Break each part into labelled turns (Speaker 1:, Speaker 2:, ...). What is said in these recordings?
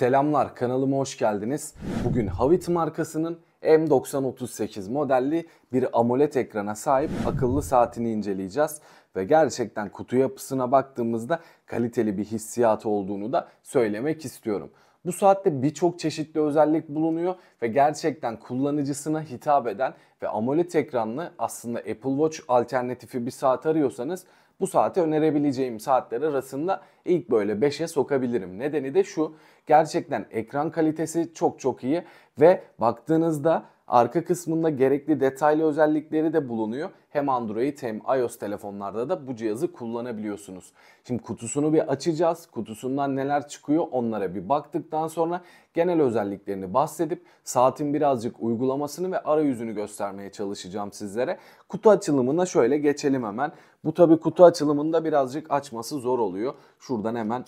Speaker 1: Selamlar kanalıma hoş geldiniz. Bugün Havit markasının M9038 modelli bir AMOLED ekrana sahip akıllı saatini inceleyeceğiz ve gerçekten kutu yapısına baktığımızda kaliteli bir hissiyatı olduğunu da söylemek istiyorum. Bu saatte birçok çeşitli özellik bulunuyor ve gerçekten kullanıcısına hitap eden ve AMOLED ekranlı aslında Apple Watch alternatifi bir saat arıyorsanız bu saati önerebileceğim saatler arasında ilk böyle 5'e sokabilirim. Nedeni de şu gerçekten ekran kalitesi çok çok iyi ve baktığınızda Arka kısmında gerekli detaylı özellikleri de bulunuyor. Hem Android hem iOS telefonlarda da bu cihazı kullanabiliyorsunuz. Şimdi kutusunu bir açacağız. Kutusundan neler çıkıyor onlara bir baktıktan sonra genel özelliklerini bahsedip saatin birazcık uygulamasını ve arayüzünü göstermeye çalışacağım sizlere. Kutu açılımına şöyle geçelim hemen. Bu tabi kutu açılımında birazcık açması zor oluyor. Şuradan hemen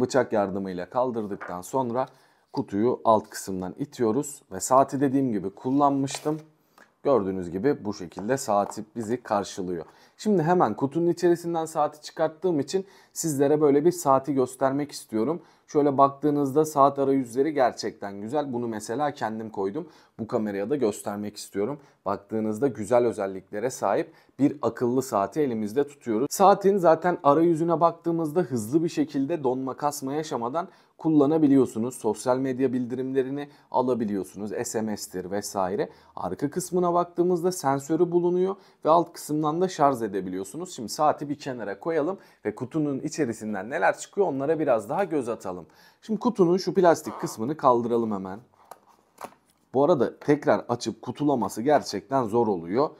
Speaker 1: bıçak yardımıyla kaldırdıktan sonra kutuyu alt kısımdan itiyoruz ve saati dediğim gibi kullanmıştım. Gördüğünüz gibi bu şekilde saati bizi karşılıyor. Şimdi hemen kutunun içerisinden saati çıkarttığım için sizlere böyle bir saati göstermek istiyorum. Şöyle baktığınızda saat arayüzleri gerçekten güzel. Bunu mesela kendim koydum. Bu kameraya da göstermek istiyorum. Baktığınızda güzel özelliklere sahip bir akıllı saati elimizde tutuyoruz. Saatin zaten arayüzüne baktığımızda hızlı bir şekilde donma kasma yaşamadan kullanabiliyorsunuz. Sosyal medya bildirimlerini alabiliyorsunuz. SMS'tir vesaire. Arka kısmına baktığımızda sensörü bulunuyor ve alt kısımdan da şarj edebiliyorsunuz. Şimdi saati bir kenara koyalım ve kutunun içerisinden neler çıkıyor onlara biraz daha göz atalım bakalım. Şimdi kutunun şu plastik kısmını kaldıralım hemen. Bu arada tekrar açıp kutulaması gerçekten zor oluyor.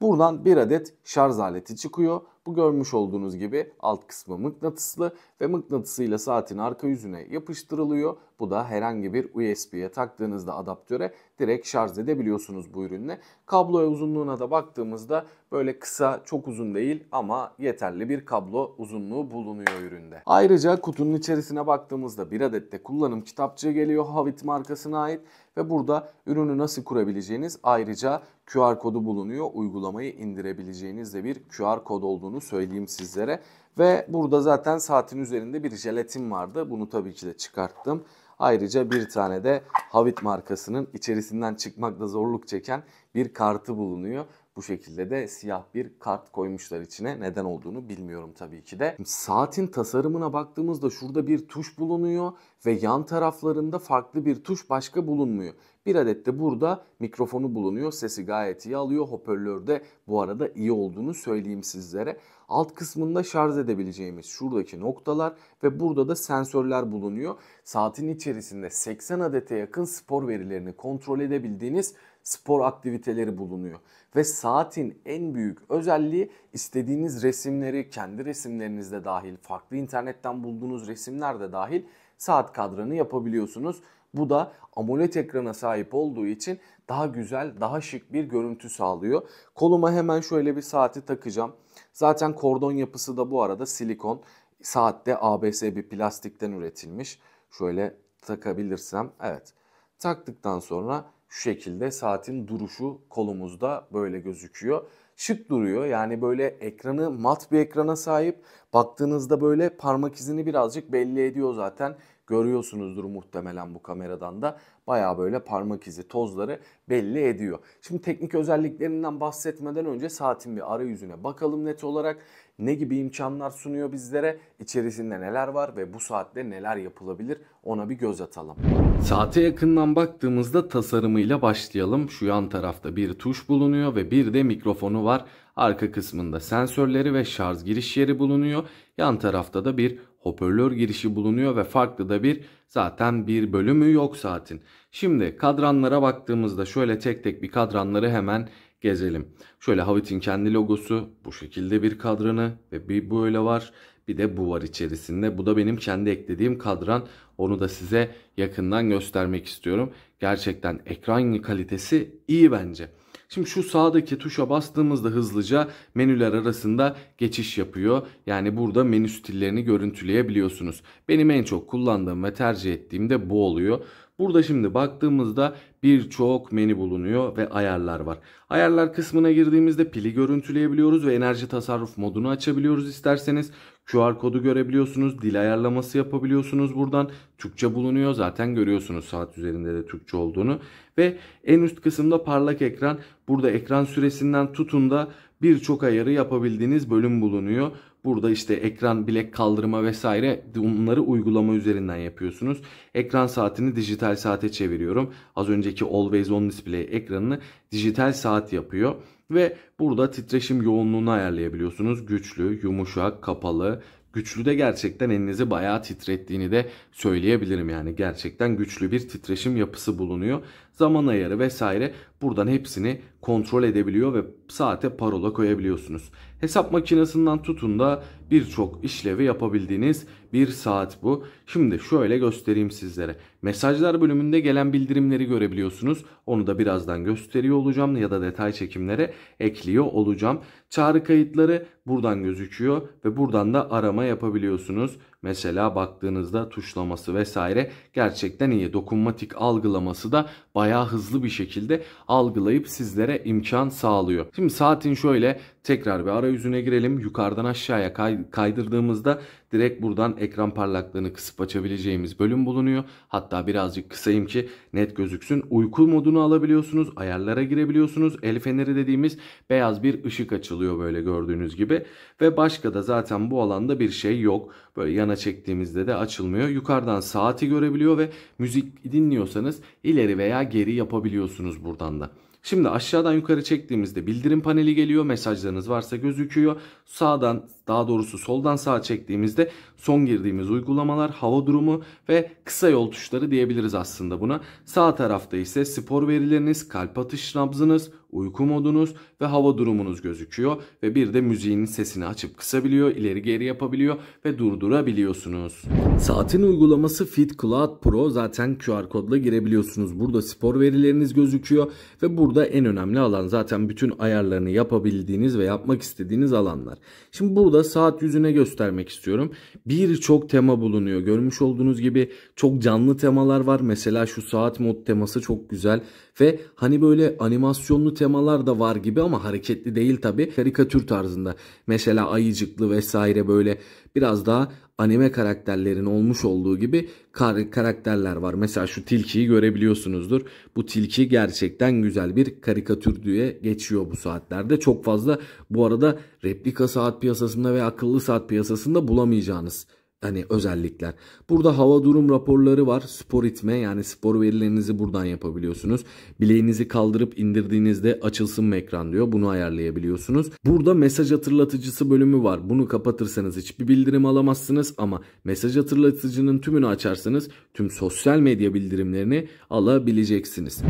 Speaker 1: Buradan bir adet şarj aleti çıkıyor. Bu görmüş olduğunuz gibi alt kısmı mıknatıslı ve mıknatısıyla saatin arka yüzüne yapıştırılıyor. Bu da herhangi bir USB'ye taktığınızda adaptöre direkt şarj edebiliyorsunuz bu ürünle. Kabloya uzunluğuna da baktığımızda böyle kısa çok uzun değil ama yeterli bir kablo uzunluğu bulunuyor üründe. Ayrıca kutunun içerisine baktığımızda bir adet de kullanım kitapçığı geliyor Havit markasına ait ve burada ürünü nasıl kurabileceğiniz ayrıca QR kodu bulunuyor. Uygulamayı indirebileceğiniz de bir QR kod olduğunu olduğunu söyleyeyim sizlere. Ve burada zaten saatin üzerinde bir jelatin vardı. Bunu tabii ki de çıkarttım. Ayrıca bir tane de Havit markasının içerisinden çıkmakta zorluk çeken bir kartı bulunuyor. Bu şekilde de siyah bir kart koymuşlar içine. Neden olduğunu bilmiyorum tabii ki de. Saatin tasarımına baktığımızda şurada bir tuş bulunuyor ve yan taraflarında farklı bir tuş başka bulunmuyor. Bir adet de burada mikrofonu bulunuyor. Sesi gayet iyi alıyor. Hoparlör bu arada iyi olduğunu söyleyeyim sizlere. Alt kısmında şarj edebileceğimiz şuradaki noktalar ve burada da sensörler bulunuyor. Saatin içerisinde 80 adete yakın spor verilerini kontrol edebildiğiniz spor aktiviteleri bulunuyor. Ve saatin en büyük özelliği istediğiniz resimleri kendi resimlerinizde dahil, farklı internetten bulduğunuz resimler de dahil saat kadranı yapabiliyorsunuz. Bu da AMOLED ekrana sahip olduğu için daha güzel, daha şık bir görüntü sağlıyor. Koluma hemen şöyle bir saati takacağım. Zaten kordon yapısı da bu arada silikon. Saatte ABS bir plastikten üretilmiş. Şöyle takabilirsem evet. Taktıktan sonra şu şekilde saatin duruşu kolumuzda böyle gözüküyor. Şık duruyor yani böyle ekranı mat bir ekrana sahip. Baktığınızda böyle parmak izini birazcık belli ediyor zaten. Görüyorsunuzdur muhtemelen bu kameradan da baya böyle parmak izi tozları belli ediyor. Şimdi teknik özelliklerinden bahsetmeden önce saatin bir arayüzüne bakalım net olarak ne gibi imkanlar sunuyor bizlere, içerisinde neler var ve bu saatte neler yapılabilir ona bir göz atalım. Saate yakından baktığımızda tasarımıyla başlayalım. Şu yan tarafta bir tuş bulunuyor ve bir de mikrofonu var. Arka kısmında sensörleri ve şarj giriş yeri bulunuyor. Yan tarafta da bir hoparlör girişi bulunuyor ve farklı da bir zaten bir bölümü yok saatin. Şimdi kadranlara baktığımızda şöyle tek tek bir kadranları hemen gezelim. Şöyle Havit'in kendi logosu bu şekilde bir kadranı ve bir böyle var bir de bu var içerisinde. Bu da benim kendi eklediğim kadran. Onu da size yakından göstermek istiyorum. Gerçekten ekran kalitesi iyi bence. Şimdi şu sağdaki tuşa bastığımızda hızlıca menüler arasında geçiş yapıyor. Yani burada menü stillerini görüntüleyebiliyorsunuz. Benim en çok kullandığım ve tercih ettiğim de bu oluyor. Burada şimdi baktığımızda birçok menü bulunuyor ve ayarlar var. Ayarlar kısmına girdiğimizde pili görüntüleyebiliyoruz ve enerji tasarruf modunu açabiliyoruz isterseniz. QR kodu görebiliyorsunuz, dil ayarlaması yapabiliyorsunuz buradan. Türkçe bulunuyor zaten görüyorsunuz saat üzerinde de Türkçe olduğunu. Ve en üst kısımda parlak ekran. Burada ekran süresinden tutun da birçok ayarı yapabildiğiniz bölüm bulunuyor. Burada işte ekran bilek kaldırma vesaire bunları uygulama üzerinden yapıyorsunuz. Ekran saatini dijital saate çeviriyorum. Az önceki Always On Display ekranını dijital saat yapıyor. Ve burada titreşim yoğunluğunu ayarlayabiliyorsunuz. Güçlü, yumuşak, kapalı, Güçlü de gerçekten elinizi bayağı titrettiğini de söyleyebilirim yani gerçekten güçlü bir titreşim yapısı bulunuyor. Zaman ayarı vesaire buradan hepsini kontrol edebiliyor ve saate parola koyabiliyorsunuz. Hesap makinesinden tutun da birçok işlevi yapabildiğiniz bir saat bu. Şimdi şöyle göstereyim sizlere. Mesajlar bölümünde gelen bildirimleri görebiliyorsunuz. Onu da birazdan gösteriyor olacağım ya da detay çekimlere ekliyor olacağım. Çağrı kayıtları buradan gözüküyor ve buradan da arama yapabiliyorsunuz. Mesela baktığınızda tuşlaması vesaire gerçekten iyi. Dokunmatik algılaması da bayağı hızlı bir şekilde algılayıp sizlere imkan sağlıyor. Şimdi saatin şöyle tekrar bir arayüzüne girelim. Yukarıdan aşağıya kay kaydırdığımızda direkt buradan ekran parlaklığını kısıp açabileceğimiz bölüm bulunuyor. Hatta birazcık kısayım ki net gözüksün. Uyku modunu alabiliyorsunuz. Ayarlara girebiliyorsunuz. El feneri dediğimiz beyaz bir ışık açılıyor böyle gördüğünüz gibi. Ve başka da zaten bu alanda bir şey yok. Böyle yana çektiğimizde de açılmıyor. Yukarıdan saati görebiliyor ve müzik dinliyorsanız ileri veya geri yapabiliyorsunuz buradan da. Şimdi aşağıdan yukarı çektiğimizde bildirim paneli geliyor. Mesajlarınız varsa gözüküyor. Sağdan daha doğrusu soldan sağa çektiğimizde son girdiğimiz uygulamalar, hava durumu ve kısa yol tuşları diyebiliriz aslında buna. Sağ tarafta ise spor verileriniz, kalp atış nabzınız, uyku modunuz ve hava durumunuz gözüküyor ve bir de müziğin sesini açıp kısabiliyor, ileri geri yapabiliyor ve durdurabiliyorsunuz. Saatin uygulaması Fit Cloud Pro zaten QR kodla girebiliyorsunuz. Burada spor verileriniz gözüküyor ve burada en önemli alan zaten bütün ayarlarını yapabildiğiniz ve yapmak istediğiniz alanlar. Şimdi burada saat yüzüne göstermek istiyorum. Birçok tema bulunuyor. Görmüş olduğunuz gibi çok canlı temalar var. Mesela şu saat mod teması çok güzel ve hani böyle animasyonlu temalar da var gibi ama hareketli değil tabi. Karikatür tarzında. Mesela ayıcıklı vesaire böyle biraz daha anime karakterlerin olmuş olduğu gibi kar- karakterler var. Mesela şu tilkiyi görebiliyorsunuzdur. Bu tilki gerçekten güzel bir karikatür diye geçiyor bu saatlerde. Çok fazla bu arada replika saat piyasasında ve akıllı saat piyasasında bulamayacağınız hani özellikler. Burada hava durum raporları var. Spor itme yani spor verilerinizi buradan yapabiliyorsunuz. Bileğinizi kaldırıp indirdiğinizde açılsın mı ekran diyor. Bunu ayarlayabiliyorsunuz. Burada mesaj hatırlatıcısı bölümü var. Bunu kapatırsanız hiçbir bildirim alamazsınız ama mesaj hatırlatıcının tümünü açarsanız tüm sosyal medya bildirimlerini alabileceksiniz.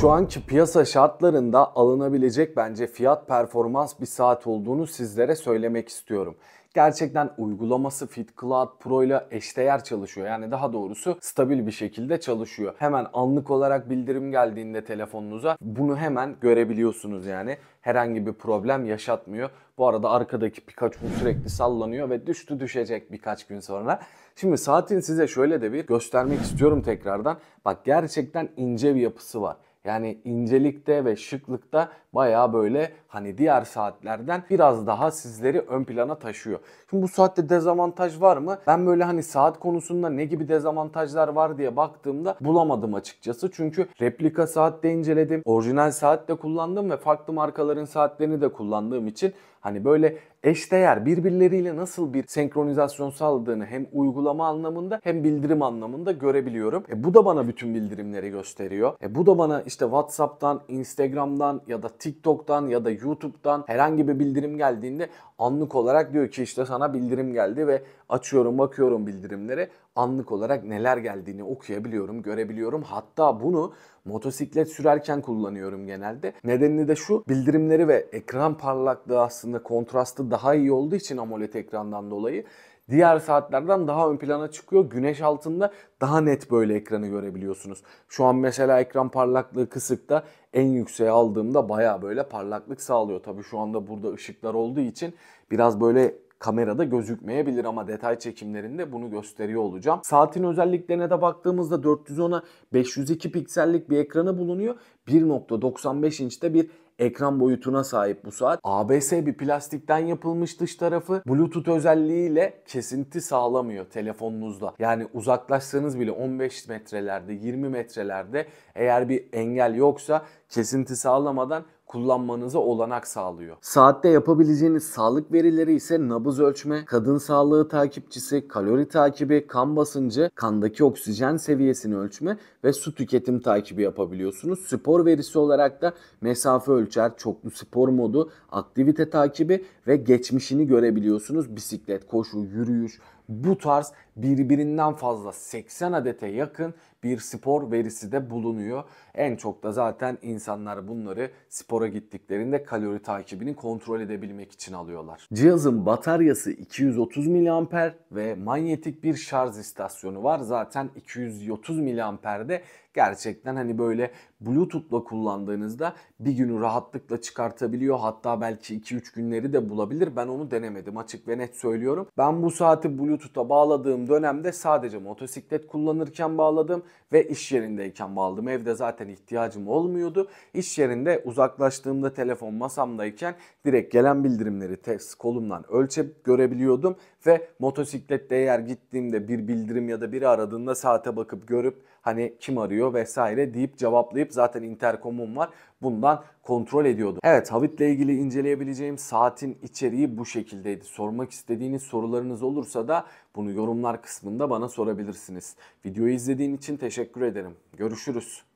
Speaker 1: Şu anki piyasa şartlarında alınabilecek bence fiyat performans bir saat olduğunu sizlere söylemek istiyorum gerçekten uygulaması FitCloud Pro ile eşdeğer çalışıyor. Yani daha doğrusu stabil bir şekilde çalışıyor. Hemen anlık olarak bildirim geldiğinde telefonunuza bunu hemen görebiliyorsunuz yani. Herhangi bir problem yaşatmıyor. Bu arada arkadaki birkaç gün sürekli sallanıyor ve düştü düşecek birkaç gün sonra. Şimdi saatin size şöyle de bir göstermek istiyorum tekrardan. Bak gerçekten ince bir yapısı var. Yani incelikte ve şıklıkta baya böyle hani diğer saatlerden biraz daha sizleri ön plana taşıyor. Şimdi bu saatte dezavantaj var mı? Ben böyle hani saat konusunda ne gibi dezavantajlar var diye baktığımda bulamadım açıkçası. Çünkü replika saat de inceledim. Orijinal saat de kullandım ve farklı markaların saatlerini de kullandığım için Hani böyle eşdeğer birbirleriyle nasıl bir senkronizasyon sağladığını hem uygulama anlamında hem bildirim anlamında görebiliyorum. E bu da bana bütün bildirimleri gösteriyor. E bu da bana işte WhatsApp'tan, Instagram'dan ya da TikTok'tan ya da YouTube'dan herhangi bir bildirim geldiğinde anlık olarak diyor ki işte sana bildirim geldi ve açıyorum bakıyorum bildirimleri anlık olarak neler geldiğini okuyabiliyorum, görebiliyorum. Hatta bunu motosiklet sürerken kullanıyorum genelde. Nedeni de şu bildirimleri ve ekran parlaklığı aslında kontrastı daha iyi olduğu için AMOLED ekrandan dolayı diğer saatlerden daha ön plana çıkıyor. Güneş altında daha net böyle ekranı görebiliyorsunuz. Şu an mesela ekran parlaklığı kısıkta en yükseğe aldığımda baya böyle parlaklık sağlıyor. Tabii şu anda burada ışıklar olduğu için biraz böyle kamerada gözükmeyebilir ama detay çekimlerinde bunu gösteriyor olacağım. Saatin özelliklerine de baktığımızda 410'a 502 piksellik bir ekranı bulunuyor. 1.95 inçte bir ekran boyutuna sahip bu saat. ABS bir plastikten yapılmış dış tarafı Bluetooth özelliğiyle kesinti sağlamıyor telefonunuzla. Yani uzaklaşsanız bile 15 metrelerde 20 metrelerde eğer bir engel yoksa kesinti sağlamadan kullanmanıza olanak sağlıyor. Saatte yapabileceğiniz sağlık verileri ise nabız ölçme, kadın sağlığı takipçisi, kalori takibi, kan basıncı, kandaki oksijen seviyesini ölçme ve su tüketim takibi yapabiliyorsunuz. Spor verisi olarak da mesafe ölçer, çoklu spor modu, aktivite takibi ve geçmişini görebiliyorsunuz. Bisiklet, koşu, yürüyüş, bu tarz birbirinden fazla 80 adete yakın bir spor verisi de bulunuyor. En çok da zaten insanlar bunları spora gittiklerinde kalori takibini kontrol edebilmek için alıyorlar. Cihazın bataryası 230 mAh ve manyetik bir şarj istasyonu var. Zaten 230 mAh'de gerçekten hani böyle Bluetooth'la kullandığınızda bir günü rahatlıkla çıkartabiliyor. Hatta belki 2-3 günleri de bulabilir. Ben onu denemedim açık ve net söylüyorum. Ben bu saati Bluetooth'a bağladığım dönemde sadece motosiklet kullanırken bağladım ve iş yerindeyken bağladım. Evde zaten ihtiyacım olmuyordu. İş yerinde uzaklaştığımda telefon masamdayken direkt gelen bildirimleri test kolumdan ölçüp görebiliyordum ve motosiklette eğer gittiğimde bir bildirim ya da biri aradığında saate bakıp görüp hani kim arıyor vesaire deyip cevaplayıp zaten interkomum var. Bundan kontrol ediyordu. Evet Havit'le ilgili inceleyebileceğim saatin içeriği bu şekildeydi. Sormak istediğiniz sorularınız olursa da bunu yorumlar kısmında bana sorabilirsiniz. Videoyu izlediğin için teşekkür ederim. Görüşürüz.